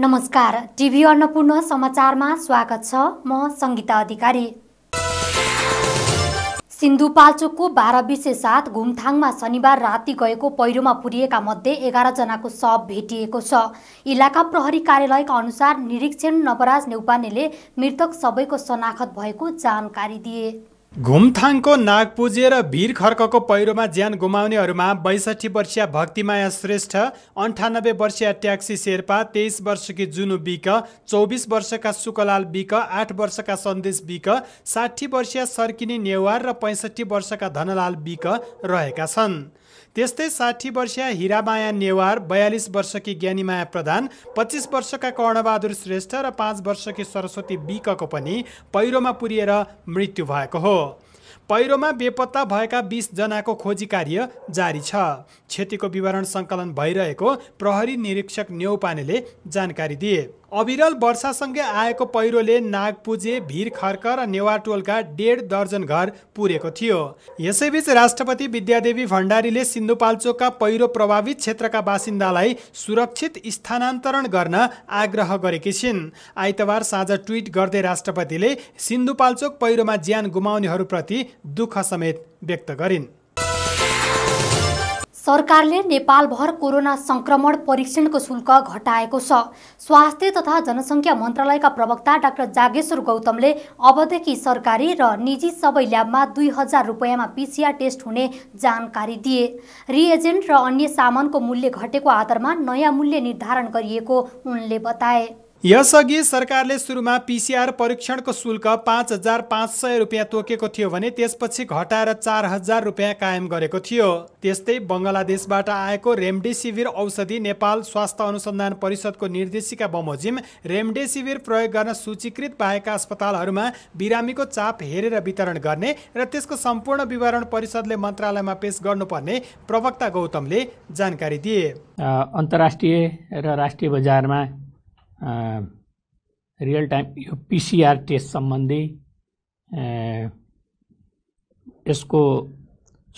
नमस्कार टिभी अन्नपूर्ण समाचारमा स्वागत छ म सङ्गीता अधिकारी सिन्धुपाल्चोकको बाह्र बिसे साथ घुमथाङमा शनिबार राति गएको पहिरोमा पुरिएका मध्ये एघारजनाको शव भेटिएको छ इलाका प्रहरी कार्यालयका अनुसार निरीक्षण नवराज नेउपानेले मृतक सबैको शनाखत भएको जानकारी दिए घुमथाङको नागपूजे र भिर खर्कको पहिरोमा ज्यान गुमाउनेहरूमा बैसठी वर्षीय भक्तिमाया श्रेष्ठ अन्ठानब्बे वर्षीय ट्याक्सी शेर्पा तेइस वर्षकी जुनु बिक चौबिस वर्षका सुकलाल बिक आठ वर्षका सन्देश बिक साठी वर्षीय सर्किनी नेवार र पैँसठी वर्षका धनलाल बिक रहेका छन् त्यस्तै साठी वर्षीय हिरामाया नेवार बयालिस वर्षकी ज्ञानीमाया प्रधान पच्चिस वर्षका कर्णबहादुर श्रेष्ठ र पाँच वर्षकी सरस्वती बिकको पनि पहिरोमा पुरिएर मृत्यु भएको हो पहिरोमा बेपत्ता भएका बिसजनाको खोजी कार्य जारी छ क्षतिको विवरण सङ्कलन भइरहेको प्रहरी निरीक्षक न्यौपानेले जानकारी दिए अविरल वर्षासँगै आएको पहिरोले नागपुजे भिरखर्क र नेवाटोलका डेढ दर्जन घर पुरेको थियो यसैबीच राष्ट्रपति विद्यादेवी भण्डारीले सिन्धुपाल्चोकका पहिरो प्रभावित क्षेत्रका बासिन्दालाई सुरक्षित स्थानान्तरण गर्न आग्रह गरेकी छिन् आइतबार साँझ ट्विट गर्दै राष्ट्रपतिले सिन्धुपाल्चोक पहिरोमा ज्यान गुमाउनेहरूप्रति दुःख समेत व्यक्त गरिन् सरकारले नेपालभर कोरोना संक्रमण परीक्षणको शुल्क घटाएको छ स्वास्थ्य तथा जनसङ्ख्या मन्त्रालयका प्रवक्ता डाक्टर जागेश्वर गौतमले अबदेखि सरकारी र निजी सबै ल्याबमा दुई हजार रुपियाँमा पिसिआर टेस्ट हुने जानकारी दिए रिएजेन्ट र अन्य सामानको मूल्य घटेको आधारमा नयाँ मूल्य निर्धारण गरिएको उनले बताए यसअघि सरकारले सुरुमा पिसिआर परीक्षणको शुल्क पाँच हजार पाँच सय रुपियाँ तोकेको थियो भने त्यसपछि घटाएर चार हजार रुपियाँ कायम गरेको थियो त्यस्तै बङ्गलादेशबाट आएको रेमडेसिभिर औषधि नेपाल स्वास्थ्य अनुसन्धान परिषदको निर्देशिका बमोजिम रेमडेसिभिर प्रयोग गर्न सूचीकृत भएका अस्पतालहरूमा बिरामीको चाप हेरेर वितरण गर्ने र त्यसको सम्पूर्ण विवरण परिषदले मन्त्रालयमा पेश गर्नुपर्ने प्रवक्ता गौतमले जानकारी दिए अन्तर्राष्ट्रिय र राष्ट्रिय बजारमा रियल टाइम यो पिसिआर टेस्ट सम्बन्धी यसको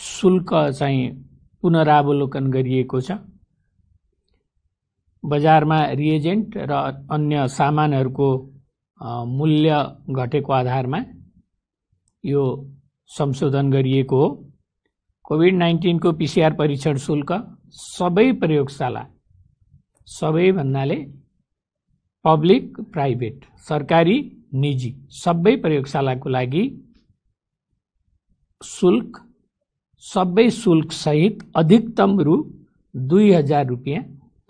शुल्क चाहिँ पुनरावलोकन गरिएको छ बजारमा रिएजेन्ट र अन्य सामानहरूको मूल्य घटेको आधारमा यो संशोधन गरिएको हो कोभिड नाइन्टिनको पिसिआर परीक्षण शुल्क सबै प्रयोगशाला सबै भन्नाले पब्लिक प्राइभेट सरकारी निजी सबै प्रयोगशालाको लागि शुल्क सबै शुल्क सहित अधिकतम रु दुई हजार रुपियाँ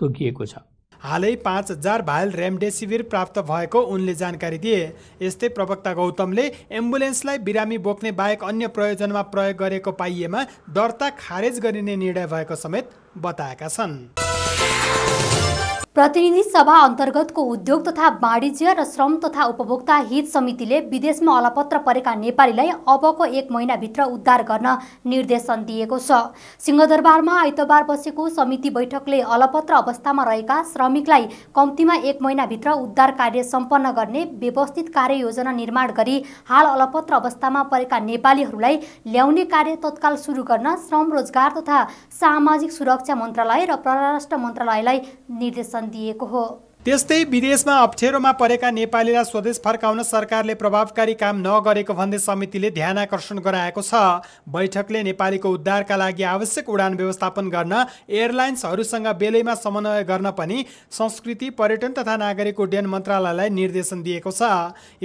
तोकिएको छ हालै पाँच हजार भाइल रेमडेसिभिर प्राप्त भएको उनले जानकारी दिए यस्तै प्रवक्ता गौतमले एम्बुलेन्सलाई बिरामी बोक्ने बाहेक अन्य प्रयोजनमा प्रयोग गरेको पाइएमा दर्ता खारेज गरिने निर्णय भएको समेत बताएका छन् प्रतिनिधि सभा अन्तर्गतको उद्योग तथा वाणिज्य र श्रम तथा उपभोक्ता हित समितिले विदेशमा अलपत्र परेका नेपालीलाई अबको एक महिनाभित्र उद्धार गर्न निर्देशन दिएको छ सिंहदरबारमा आइतबार बसेको समिति बैठकले अलपत्र अवस्थामा रहेका श्रमिकलाई कम्तीमा एक महिनाभित्र उद्धार कार्य सम्पन्न गर्ने व्यवस्थित कार्ययोजना निर्माण गरी हाल अलपत्र अवस्थामा परेका नेपालीहरूलाई ल्याउने कार्य तत्काल सुरु गर्न श्रम रोजगार तथा सामाजिक सुरक्षा मन्त्रालय र परराष्ट्र मन्त्रालयलाई निर्देशन दिएको हो त्यस्तै विदेशमा अप्ठ्यारोमा परेका नेपालीलाई स्वदेश फर्काउन सरकारले प्रभावकारी काम नगरेको भन्दै समितिले ध्यान आकर्षण गराएको छ बैठकले नेपालीको उद्धारका लागि आवश्यक उडान व्यवस्थापन गर्न एयरलाइन्सहरूसँग बेलैमा समन्वय गर्न पनि संस्कृति पर्यटन तथा नागरिक उड्डयन मन्त्रालयलाई निर्देशन दिएको छ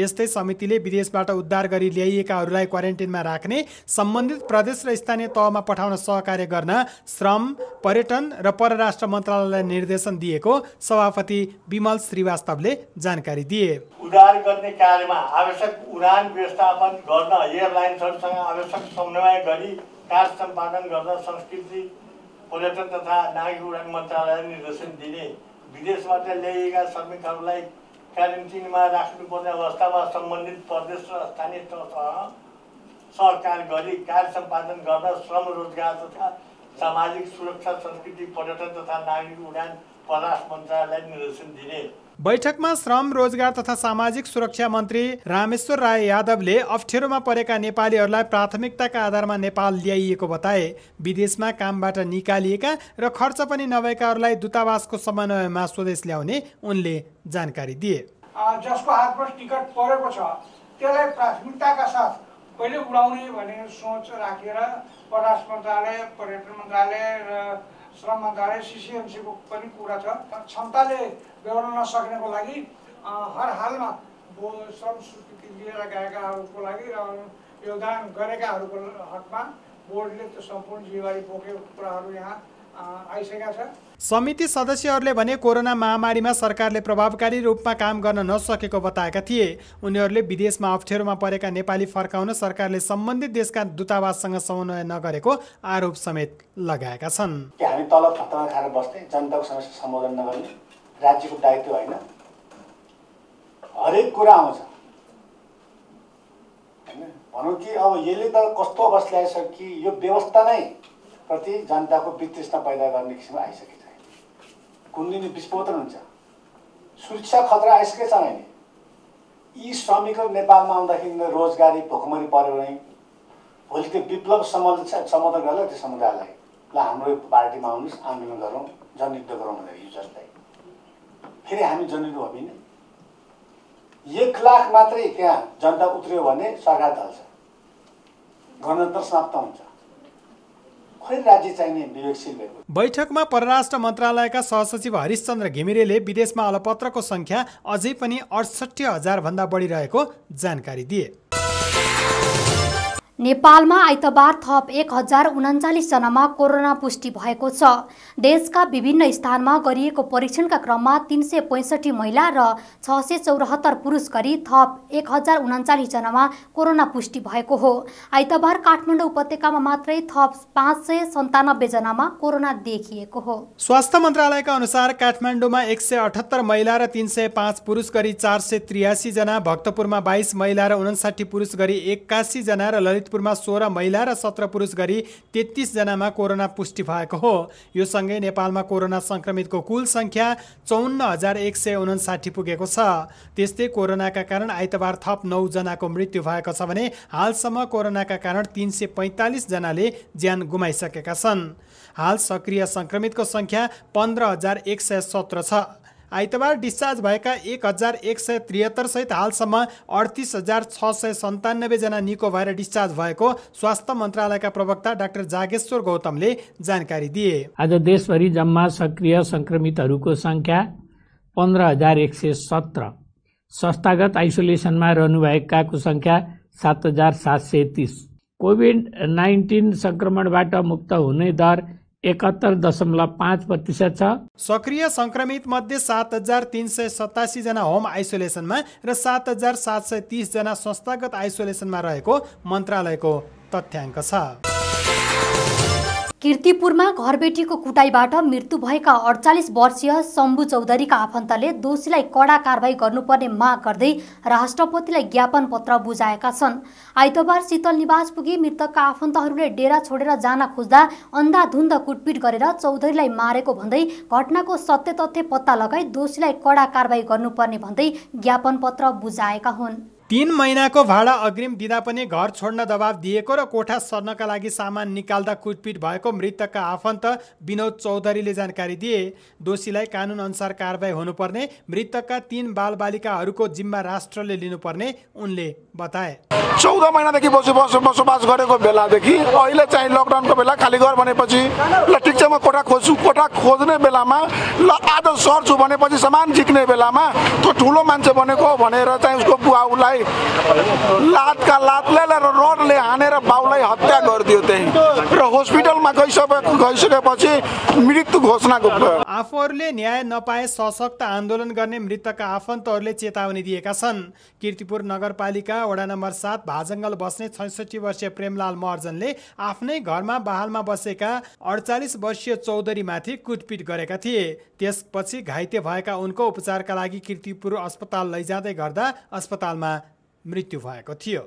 यस्तै समितिले विदेशबाट उद्धार गरी ल्याइएकाहरूलाई क्वारेन्टिनमा राख्ने सम्बन्धित प्रदेश र स्थानीय तहमा पठाउन सहकार्य गर्न श्रम पर्यटन र परराष्ट्र मन्त्रालयलाई निर्देशन दिएको सभापति विमल श्रीवास्तवले जानकारी दिए उद्धार गर्ने कार्यमा आवश्यक उडान व्यवस्थापन गर्न एयरलाइन्सहरूसँग आवश्यक समन्वय गरी कार्य सम्पादन गर्न संस्कृति पर्यटन तथा नागरिक उडान मन्त्रालयले निर्देशन दिने विदेशबाट ल्याइएका श्रमिकहरूलाई क्वारेन्टिनमा राख्नुपर्ने अवस्थामा सम्बन्धित प्रदेश र स्थानीय तहसँग सहकार गरी कार्य सम्पादन गर्न श्रम रोजगार तथा सामाजिक सुरक्षा संस्कृति पर्यटन तथा नागरिक उडान दिने बैठकमा श्रम रोजगार तथा सामाजिक सुरक्षा मन्त्री रामेश्वर राय यादवले अप्ठ्यारोमा परेका नेपालीहरूलाई प्राथमिकताका आधारमा नेपाल ल्याइएको बताए विदेशमा कामबाट निकालिएका र खर्च पनि नभएकाहरूलाई दूतावासको समन्वयमा स्वदेश ल्याउने उनले जानकारी दिए जसको हातमा टिकट परेको छ त्यसलाई प्राथमिकताका साथ कहिले उडाउने भन्ने सोच राखेर परराष्ट्र मन्त्रालय पर्यटन मन्त्रालय र श्रम मन्त्रालय सिसिएमसीको पनि कुरा छ क्षमताले बेहोर्न नसक्नेको लागि हर हालमा श्रम स्वीकृति लिएर गएकाहरूको लागि र योगदान गरेकाहरूको हकमा बोर्डले त्यो सम्पूर्ण जिम्मेवारी बोकेको कुराहरू यहाँ छ समिति सदस्यहरूले भने कोरोना महामारीमा सरकारले प्रभावकारी रूपमा काम गर्न नसकेको बताएका थिए उनीहरूले विदेशमा अप्ठ्यारोमा परेका नेपाली फर्काउन सरकारले सम्बन्धित देशका दूतावाससँग समन्वय नगरेको आरोप समेत लगाएका छन् हामी तल भत्तामा खाएर बस्ने जनताको समस्या सम्बोधन नगर्ने राज्यको दायित्व होइन हरेक कुरा आउँछ भनौँ कि अब यसले त कस्तो अवस्था ल्याइसक्यो कि यो व्यवस्था नै प्रति जनताको वितृष्ण पैदा गर्ने किसिममा आइसकेको छ दिन विस्फोटन हुन्छ सुरक्षा खतरा आइसकेको छ अहिले यी श्रमिकहरू नेपालमा आउँदाखेरि रोजगारी भोकमरी पऱ्यो भने भोलि त्यो विप्लव छ समर्थन गरेर त्यो समुदायलाई ल हाम्रो पार्टीमा आउनुहोस् आन्दोलन गरौँ जनयुद्ध गरौँ भनेर युजरलाई फेरि हामी जनयुद्ध हो एक लाख मात्रै त्यहाँ जनता उत्रियो भने सरकार ढल्छ गणतन्त्र समाप्त हुन्छ बैठकमा परराष्ट्र मन्त्रालयका सहसचिव हरिशचन्द्र घिमिरेले विदेशमा अलपत्रको सङ्ख्या अझै पनि अडसठी हजारभन्दा रहेको जानकारी दिए नेपालमा आइतबार थप एक हजार उन्चालिसजनामा कोरोना पुष्टि भएको छ देशका विभिन्न स्थानमा गरिएको परीक्षणका क्रममा तिन सय पैँसठी महिला र छ सय चौरात्तर पुरुष गरी थप एक हजार उन्चालिसजनामा कोरोना पुष्टि भएको हो आइतबार काठमाडौँ उपत्यकामा मात्रै थप पाँच सय सन्तानब्बेजनामा कोरोना देखिएको हो स्वास्थ्य मन्त्रालयका अनुसार काठमाडौँमा एक सय अठहत्तर महिला र तिन सय पाँच पुरुष गरी चार सय त्रियासीजना भक्तपुरमा बाइस महिला र उन्साठी पुरुष गरी एक्कासीजना र ललित ललितपुरमा सोह्र महिला र सत्र पुरुष गरी तेत्तिसजनामा कोरोना पुष्टि भएको हो यो सँगै नेपालमा कोरोना संक्रमितको कुल सङ्ख्या चौन्न हजार एक सय उनासाठी पुगेको छ त्यस्तै कोरोनाका कारण आइतबार थप नौजनाको मृत्यु भएको छ भने हालसम्म कोरोनाका कारण तिन सय पैँतालिसजनाले ज्यान गुमाइसकेका छन् हाल सक्रिय संक्रमितको सङ्ख्या पन्ध्र हजार एक सय सत्र छ आइतबार डिस्चार्ज भएका एक हजार एक सय त्रिहत्तर सहित हालसम्म अडतिस हजार छ सय सन्तानब्बेजना निको भएर डिस्चार्ज भएको स्वास्थ्य मन्त्रालयका प्रवक्ता डाक्टर जागेश्वर गौतमले जानकारी दिए आज देशभरि जम्मा सक्रिय सङ्क्रमितहरूको संख्या पन्ध्र हजार एक सय सत्र संस्थागत आइसोलेसनमा रहनुभएकाको सङ्ख्या सात हजार सात सय तिस कोभिड नाइन्टिन सङ्क्रमणबाट मुक्त हुने दर एकात्तर दशमलव पाँच प्रतिशत छ सक्रिय संक्रमित मध्ये सात हजार तिन सय सतासी जना होम आइसोलेसनमा र सात हजार सात सय तिसजना संस्थागत आइसोलेसनमा रहेको मन्त्रालयको तथ्याङ्क छ किर्तिपुरमा घरबेटीको कुटाइबाट मृत्यु भएका अडचालिस वर्षीय शम्भु चौधरीका आफन्तले दोषीलाई कडा कारवाही गर्नुपर्ने माग गर्दै राष्ट्रपतिलाई ज्ञापन पत्र बुझाएका छन् आइतबार शीतल निवास पुगी मृतकका आफन्तहरूले डेरा छोडेर जान खोज्दा अन्धाधुन्ध कुटपिट गरेर चौधरीलाई मारेको भन्दै घटनाको सत्य तथ्य पत्ता लगाई दोषीलाई कडा कारवाही गर्नुपर्ने भन्दै ज्ञापन पत्र बुझाएका हुन् तिन महिनाको भाडा अग्रिम दिँदा पनि घर छोड्न दबाब दिएको र कोठा सर्नका लागि सामान निकाल्दा कुटपिट भएको मृतकका आफन्त विनोद चौधरीले जानकारी दिए दोषीलाई अनुसार कारवाही हुनुपर्ने मृतकका तीन बालबालिकाहरूको जिम्मा राष्ट्रले लिनुपर्ने उनले बताए चौध महिनादेखि बसो बसो बसोबास गरेको बेलादेखि अहिले चाहिँ लकडाउनको बेला खाली घर भनेपछि ल ठिक छ म कोठा खोज्छु कोठा खोज्ने बेलामा ल आज सर्छु भनेपछि सामान झिक्ने बेलामा त्यो ठुलो मान्छे बनेको भनेर चाहिँ उसको बुवा उसलाई बाउलाई लातका लातले रोडले हानेर बाउलाई हत्या गरिदियो त्यही र हस्पिटलमा गइसके गइसकेपछि मृत्यु घोषणाको आफूहरूले न्याय नपाए सशक्त आन्दोलन गर्ने मृतकका आफन्तहरूले चेतावनी दिएका छन् किर्तिपुर नगरपालिका वडा नम्बर सात भाजङ्गल बस्ने छैसठी वर्षीय प्रेमलाल महर्जनले आफ्नै घरमा बहालमा बसेका अडचालिस वर्षीय चौधरीमाथि कुटपिट गरेका थिए त्यसपछि घाइते भएका उनको उपचारका लागि किर्तिपुर अस्पताल लैजाँदै गर्दा अस्पतालमा मृत्यु भएको थियो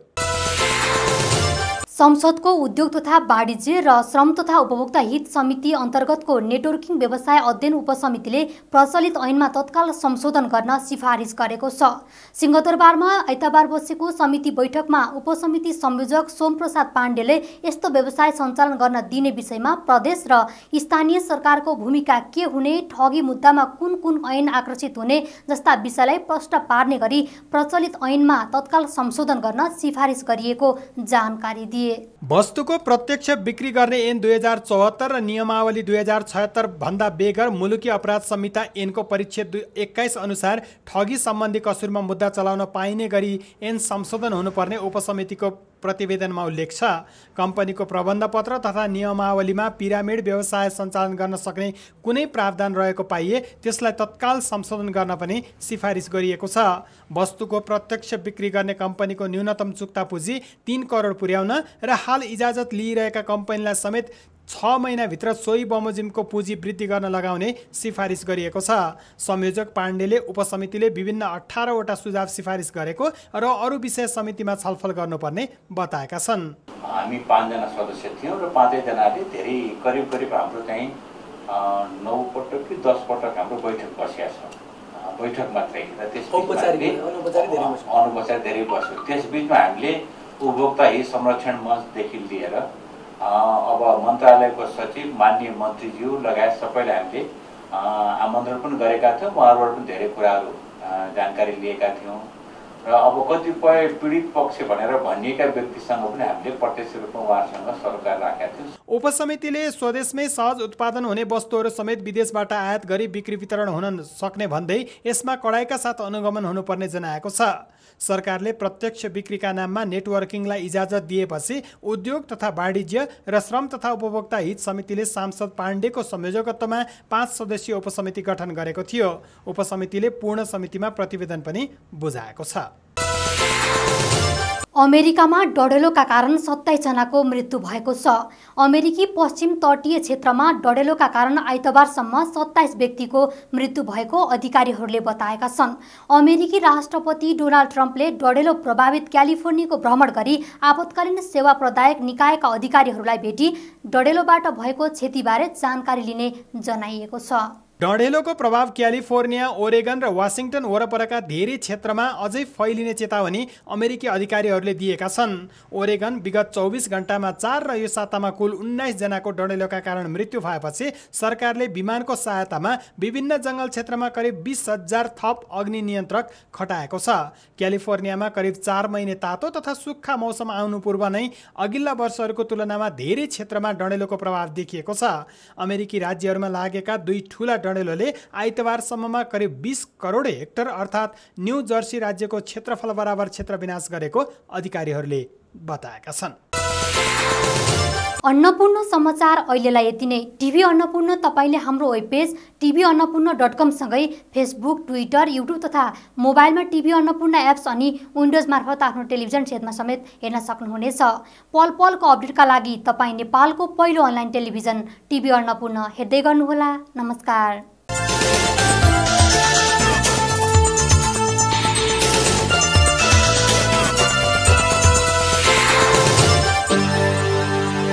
संसदको उद्योग तथा वाणिज्य र श्रम तथा उपभोक्ता हित समिति अन्तर्गतको नेटवर्किङ व्यवसाय अध्ययन उपसमितिले प्रचलित ऐनमा तत्काल संशोधन गर्न सिफारिस गरेको छ सिंहदरबारमा आइतबार बसेको समिति बैठकमा उपसमिति संयोजक सोमप्रसाद पाण्डेले यस्तो व्यवसाय सञ्चालन गर्न दिने विषयमा प्रदेश र स्थानीय सरकारको भूमिका के हुने ठगी मुद्दामा कुन कुन ऐन आकर्षित हुने जस्ता विषयलाई प्रष्ट पार्ने गरी प्रचलित ऐनमा तत्काल संशोधन गर्न सिफारिस गरिएको जानकारी दिए थिए वस्तुको प्रत्यक्ष बिक्री गर्ने एन दुई हजार चौहत्तर र नियमावली दुई हजार छयत्तर भन्दा बेगर मुलुकी अपराध संहिता एनको परिच्छेद दुई एक्काइस अनुसार ठगी सम्बन्धी कसुरमा मुद्दा चलाउन पाइने गरी एन संशोधन हुनुपर्ने उपसमितिको प्रतिवेदनमा उल्लेख छ कम्पनीको प्रबन्ध पत्र तथा नियमावलीमा पिरामिड व्यवसाय सञ्चालन गर्न सक्ने कुनै प्रावधान रहेको पाइए त्यसलाई तत्काल संशोधन गर्न पनि सिफारिस गरिएको छ वस्तुको प्रत्यक्ष बिक्री गर्ने कम्पनीको न्यूनतम चुक्ता पुँजी तिन करोड पुर्याउन र हाल इजाजत लिइरहेका कम्पनीलाई समेत छ महिनाभित्र सोही बमोजिमको पुँजी वृद्धि गर्न लगाउने सिफारिस गरिएको छ संयोजक पाण्डेले उपसमितिले विभिन्न अठारवटा सुझाव सिफारिस गरेको र अरू विषय समितिमा छलफल गर्नुपर्ने बताएका छन् हामी पाँचजना सदस्य थियौँ र पाँचैजनाले धेरै करिब करिब हाम्रो चाहिँ नौ पटक कि दस पटक हाम्रो बैठक बसेका छ बैठक मात्रै र त्यस अनुपचार धेरै बस्यो त्यसबिचमा हामीले उपभोक्ता हित संरक्षण मञ्चदेखि लिएर अब मन्त्रालयको सचिव मान्य मन्त्रीज्यू लगायत सबैलाई हामीले आमन्त्रण पनि गरेका थियौँ उहाँहरूबाट पनि धेरै कुराहरू जानकारी लिएका थियौँ र अब कतिपय पीडित पक्ष भनेर भनिएका व्यक्तिसँग पनि हामीले प्रत्यक्ष रूपमा उहाँहरूसँग सरकार राखेका थियौँ उपसमितिले स्वदेशमै सहज उत्पादन हुने वस्तुहरू समेत विदेशबाट आयात गरी बिक्री वितरण हुन सक्ने भन्दै यसमा कडाइका साथ अनुगमन हुनुपर्ने जनाएको छ सरकारले प्रत्यक्ष बिक्रीका नाममा नेटवर्किङलाई इजाजत दिएपछि उद्योग तथा वाणिज्य र श्रम तथा उपभोक्ता हित समितिले सांसद पाण्डेको संयोजकत्वमा पाँच सदस्यीय उपसमिति गठन गरेको थियो उपसमितिले पूर्ण समितिमा प्रतिवेदन पनि बुझाएको छ अमेरिकामा डडेलोका कारण सत्ताइसजनाको मृत्यु भएको छ अमेरिकी पश्चिम तटीय क्षेत्रमा डडेलोका कारण आइतबारसम्म सत्ताइस व्यक्तिको मृत्यु भएको अधिकारीहरूले बताएका छन् अमेरिकी राष्ट्रपति डोनाल्ड ट्रम्पले डडेलो प्रभावित क्यालिफोर्नियाको भ्रमण गरी आपतकालीन सेवा प्रदायक निकायका अधिकारीहरूलाई भेटी डडेलोबाट भएको क्षतिबारे जानकारी लिने जनाइएको छ डढेलोको प्रभाव क्यालिफोर्निया ओरेगन र वासिङटन वरपरका धेरै क्षेत्रमा अझै फैलिने चेतावनी अमेरिकी अधिकारीहरूले दिएका छन् ओरेगन विगत चौबिस घन्टामा चार र यो सातामा कुल उन्नाइसजनाको डढेलोका कारण मृत्यु भएपछि सरकारले विमानको सहायतामा विभिन्न जङ्गल क्षेत्रमा करिब बिस हजार थप अग्नि नियन्त्रक खटाएको छ क्यालिफोर्नियामा करिब चार महिने तातो तथा सुक्खा मौसम आउनु पूर्व नै अघिल्ला वर्षहरूको तुलनामा धेरै क्षेत्रमा डढेलोको प्रभाव देखिएको छ अमेरिकी राज्यहरूमा लागेका दुई ठुला डडेलले आइतबारसम्ममा करिब बिस करोड हेक्टर अर्थात् न्यू जर्सी राज्यको क्षेत्रफल बराबर क्षेत्र विनाश गरेको अधिकारीहरूले बताएका छन् अन्नपूर्ण समाचार अहिलेलाई यति नै टिभी अन्नपूर्ण तपाईँले हाम्रो web page TV Annapurna dot कमसँगै फेसबुक ट्विटर युट्युब तथा मोबाइलमा टिभी अन्नपूर्ण एप्स अनि विन्डोज मार्फत आफ्नो टेलिभिजन सेटमा समेत हेर्न सक्नुहुनेछ पल पलको अपडेटका लागि तपाईँ नेपालको पहिलो अनलाइन टेलिभिजन टिभी अन्नपूर्ण हेर्दै गर्नुहोला नमस्कार